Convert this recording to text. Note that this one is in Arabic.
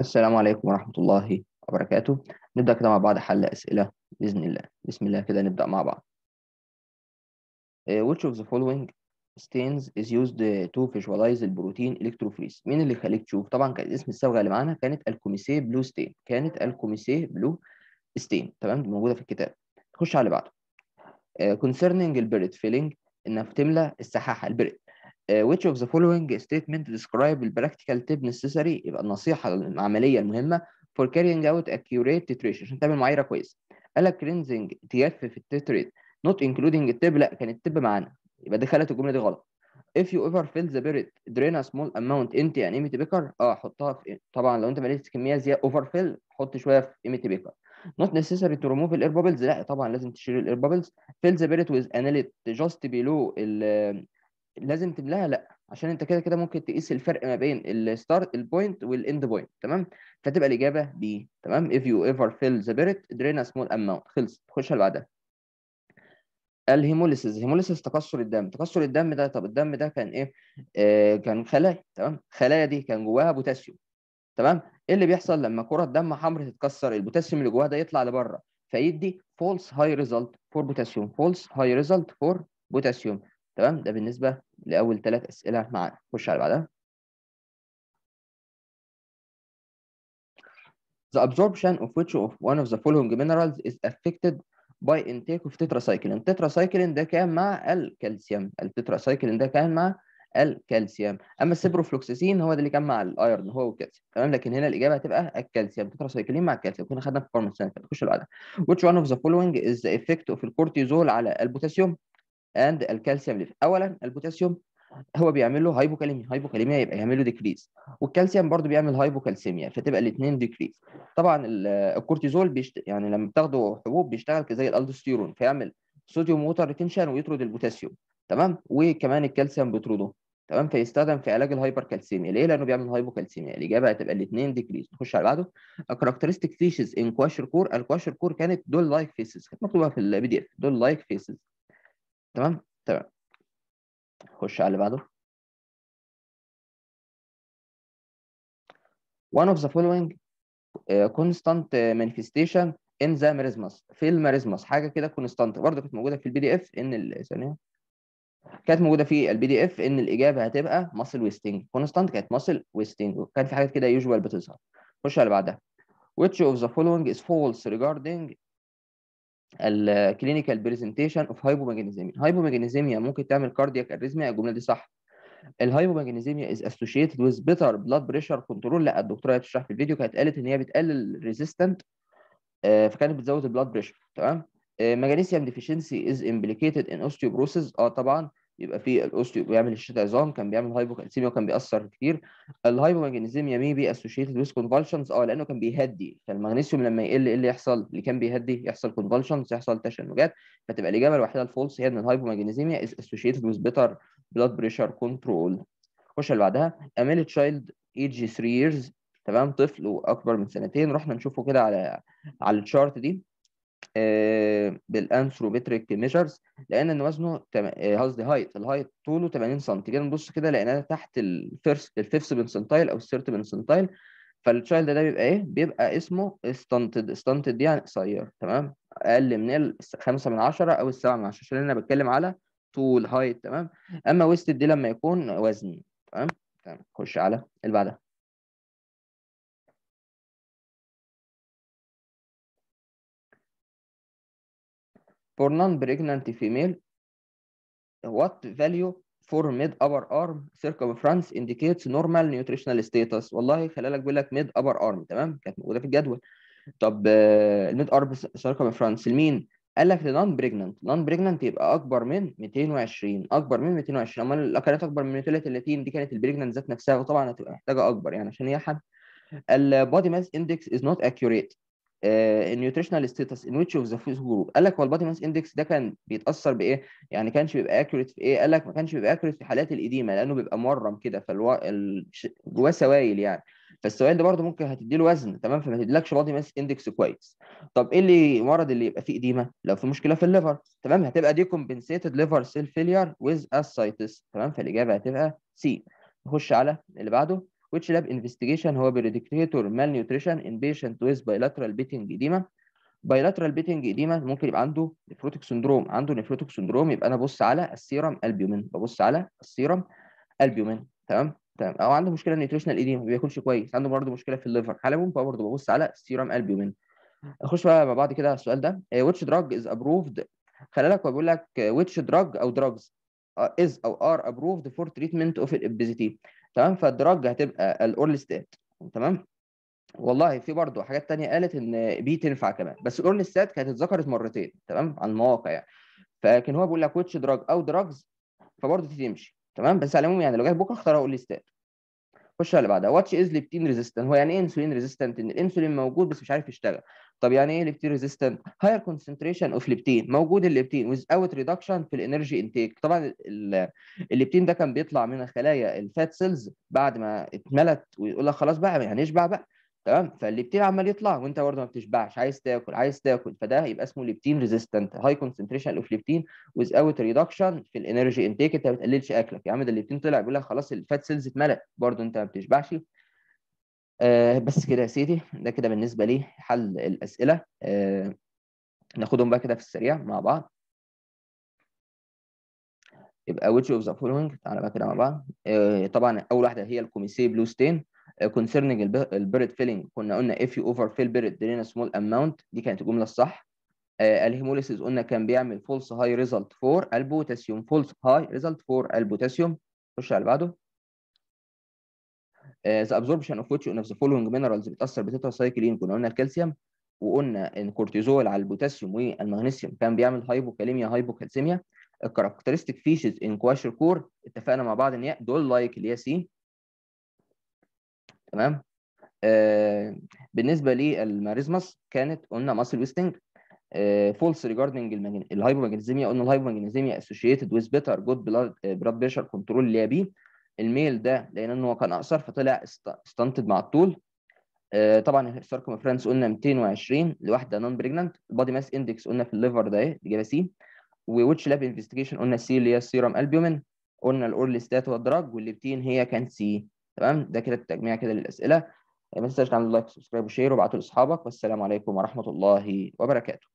السلام عليكم ورحمة الله وبركاته نبدأ كده مع بعض حل أسئلة بإذن الله بسم الله كده نبدأ مع بعض uh, which of the following stains is used to visualize protein electrophoresis مين اللي خليك تشوف طبعا كان اسم الصبغة اللي معانا كانت الكوميسي بلو ستين كانت الكوميسي بلو ستين تمام موجودة في الكتاب نخش على اللي بعده uh, concerning البريد filling انها بتملى السحاحه البريد which of the following statement describe the practical tip necessary يبقى النصيحه العمليه المهمه for carrying out accurate titration عشان تعمل معايره كويسه قال لك cleansing تجفف التيتريت not including التب لا كان التب معانا يبقى دي خلت الجمله دي غلط if you ever fill the period drain a small amount into an empty beaker اه حطها في طبعا لو انت مليت كميه زياده اوفر فيل حط شويه في empty beaker not necessary to remove air bubbles لا طبعا لازم تشيل الاير بابلز fill the period with an just below the لازم تملاها لا عشان انت كده كده ممكن تقيس الفرق ما بين الستارت البوينت والاند بوينت تمام فتبقى الاجابه ب تمام if you ever fill the بيرت drain a small amount خلص تخش اللي بعدها الهيموليسيس هيموليسيس تكسر الدم تكسر الدم ده طب الدم ده كان ايه آه كان خلايا تمام خلايا دي كان جواها بوتاسيوم تمام ايه اللي بيحصل لما كره دم حمراء تتكسر البوتاسيوم اللي جواها ده يطلع لبره فيدي فولس هاي ريزلت فور بوتاسيوم فولس هاي ريزلت فور بوتاسيوم تمام ده بالنسبة لأول ثلاث أسئلة معانا خش على بعدها The absorption of which of one of the following minerals is affected by intake of tetracycline tetracycline ده كان مع الكالسيوم التتراسايكلين ده كان مع الكالسيوم اما السيبروفلوكسيسين هو ده اللي كان مع الايرون هو والكالسيوم تمام لكن هنا الاجابه هتبقى الكالسيوم تتراسايكلين مع الكالسيوم كنا خدنا في الفورمه السنه نخش خش اللي بعدها which one of the following is the effect of الكورتيزول على البوتاسيوم اند الكالسيوم ليفل اولا البوتاسيوم هو بيعمل له هايبوكاليميا هايبوكاليميا يبقى يعمل له ديكريز والكالسيوم برضو بيعمل هايبوكالسيميا فتبقى الاثنين ديكريز طبعا الكورتيزول بيشت... يعني لما بتاخده حبوب بيشتغل زي الالدوستيرون فيعمل صوديوم ووتر ريتنشن ويطرد البوتاسيوم تمام وكمان الكالسيوم بيطرده تمام فيستخدم في علاج الهايبر كالسيميا ليه لانه بيعمل هايبوكالسيميا الاجابه هتبقى الاثنين ديكريز نخش على بعده كاركترستيك فيشز ان كواشر كور الكواشر كور كانت دول لايك فيسز كانت مكتوبه في البي دي اف دول لايك فيسز تمام تمام خش على اللي بعده one of the following آه، constant آه، manifestation in the marismas في الماريزماس حاجه كده كونستانت برضه كانت موجوده في البي دي اف ان ثانيه كانت موجوده في البي دي اف ان الاجابه هتبقى ماسل ويستنج كونستانت كانت ماسل ويستنج كان في حاجات كده يوجوال بتظهر خش على اللي بعدها which of the following is false regarding الكلينيكال بريزنتيشن اوف هايبوماجنيزيميا هايبوماجنيزيميا ممكن تعمل كاردياك اريزميا الجمله دي صح الهايبوماجنيزيميا از اسوشيتد ويز بيتر بلاد بريشر كنترول لا الدكتوره بتشرح في الفيديو كانت قالت ان هي بتقلل ريزيستنت آه، فكانت بتزود البلاد بريشر تمام ماجنيسيوم ديفيشنسي از امبليكيتد ان اوستيوبروسيس اه طبعا يبقى في الاوستيو بيعمل اشتة عظام كان بيعمل هايبوكالسيميا وكان بيأثر كتير الهايبوماجنيزيميا بي اسوشيتد ويز كونفالشنز اه لانه كان بيهدي فالمغنيسيوم لما يقل ايه اللي يحصل اللي كان بيهدي يحصل كونفالشنز يحصل تشنجات فتبقى الاجابه الوحيده الفولس هي ان الهايبوماجنيزيميا از اسوشيتد ويز بيتر بلاد بريشر كنترول خش اللي بعدها اميل تشايلد ايج 3 ييرز تمام طفل واكبر من سنتين رحنا نشوفه كده على على الشارت دي آه، بالانثروبيتريك ميجرز لقينا ان وزنه آه، قصدي هايت الهايت طوله 80 سم جينا نبص كده لقيناه تحت الفيرست الفيفث بنسنتايل او الثيرت بنسنتايل فالتشايلد ده بيبقى ايه؟ بيبقى اسمه ستانتد ستانتد دي يعني قصير تمام؟ اقل من ال 5 من 10 او السبعة من 10 عشان انا بتكلم على طول هايت تمام؟ اما ويستد دي لما يكون وزن تمام؟ تمام خش على اللي بعدها For non-pregnant female, what value for mid upper arm circumference indicates normal nutritional status والله خلالك بيقول لك mid upper arm تمام كانت موجوده في الجدول طب الميد آه، ارم circumference لمين؟ قال لك لنون بريجننت نون بريجننت يبقى اكبر من 220 اكبر من 220 امال الاكلات اكبر من 230 دي كانت البريجننت ذات نفسها وطبعا هتبقى محتاجه اكبر يعني عشان هي حد body ماس اندكس از نوت accurate النيوتريشنال ستيتس ان ويتش اوف ذا فود جروب قال لك هو البادي ماس اندكس ده كان بيتاثر بايه؟ يعني كانش بيبقى اكيوريت في ايه؟ قال لك ما كانش بيبقى اكيوريت في حالات القديمه لانه بيبقى مورم كده فالو... ال... جواه سوائل يعني فالسوائل ده برضه ممكن هتدي له وزن تمام فما تديلكش بادي ماس اندكس كويس طب ايه اللي مرض اللي يبقى فيه قديمه؟ لو في مشكله في الليفر تمام هتبقى دي كومبنسيتد ليفر سيل فيلير ويز اسايتس تمام فالاجابه هتبقى سي نخش على اللي بعده which lab investigation هو predictor malnutrition in patient with bilateral beating ديما bilateral beating ديما ممكن يبقى عنده نيفروتيك سندروم عنده نيفروتيك سندروم يبقى انا ببص على السيرم البيومين ببص على السيرم البيومين تمام تمام او عنده مشكله نيوتريشنال ايديما ما بياكلش كويس عنده برضه مشكله في الليفر حالهم فبرضه ببص على السيرم البيومين اخش بقى مع بعض كده على السؤال ده uh, which drug is approved خلي بالك بقول لك uh, which drug او drugs uh, is او are approved for treatment of obesity تمام فالدراج هتبقى ستات تمام والله في برضه حاجات تانية قالت ان بي تنفع كمان بس ستات كانت اتذكرت مرتين تمام على المواقع يعني فكان هو بيقول لك ويتش دراج او دراجز فبرضه تمشي تمام بس على العموم يعني لو جاي بكره اختار ستات خش على اللي بعدها واتش از ليبتين ريزيستنت هو يعني ايه انسولين ريزيستنت ان الانسولين موجود بس مش عارف يشتغل طب يعني ايه ليبتين ريزيستنت هاير كونسنتريشن اوف ليبتين موجود الليبتين ويز اوت ريدكشن في الانرجي انتيك طبعا الليبتين ده كان بيطلع من خلايا الفات سيلز بعد ما اتملت ويقول لك خلاص بقى هنشبع يعني اشبع بقى تمام فالليبتين عمال يطلع وانت برضه ما بتشبعش عايز تاكل عايز تاكل فده يبقى اسمه ليبتين ريزيستنت هاي كونسنتريشن اوف ليبتين ويز اوت ريدكشن في الانرجي انتيك انت ما بتقللش اكلك يا عم ده الليبتين طلع بيقول لك خلاص الفات سيلز اتملت برضه انت ما بتشبعش آه بس كده يا سيدي ده كده بالنسبه لي حل الاسئله آه ناخدهم بقى كده في السريع مع بعض يبقى which of the following تعالى بقى كده مع بعض آه طبعا اول واحده هي الكوميسي بلو ستين concerning البيرد فيلينج كنا قلنا if you overfill فيل بيرد a small amount دي كانت الجمله الصح آه، الهيموليسيس قلنا كان بيعمل فولس هاي ريزلت فور البوتاسيوم فولس هاي ريزلت فور البوتاسيوم خش على اللي بعده ذا ابزوربشن اوف ويتش اوف ذا فولوينج مينرالز بتاثر بتتراسايكلين كنا قلنا الكالسيوم وقلنا ان كورتيزول على البوتاسيوم والمغنيسيوم كان بيعمل هايبوكاليميا هايبوكالسيميا الكاركترستيك فيشز ان كواشر كور اتفقنا مع بعض ان هي دول لايك اللي هي سي تمام آه، بالنسبه للماريزماس كانت قلنا ماسل ويستنج فولس ريجاردنج الهايبوماجنيزيميا قلنا الهايبوماجنيزيميا اسوشيتد ويز بيتر جود بلاد بلاد بريشر كنترول اللي هي بي الميل ده لان ان هو كان اقصر فطلع استنتد مع الطول آه، طبعا طبعا فرانس قلنا 220 لواحده نون بريجننت البادي ماس اندكس قلنا في الليفر ده اهي الاجابه سي ووتش لاب انفستيجيشن قلنا سي اللي هي السيرم البيومن قلنا الاورلي ستات والدراج والليبتين هي كان سي تمام ده كده التجميع كده للاسئله ما تنساش تعمل لايك وسبسكرايب وشير وابعتوا لاصحابك والسلام عليكم ورحمه الله وبركاته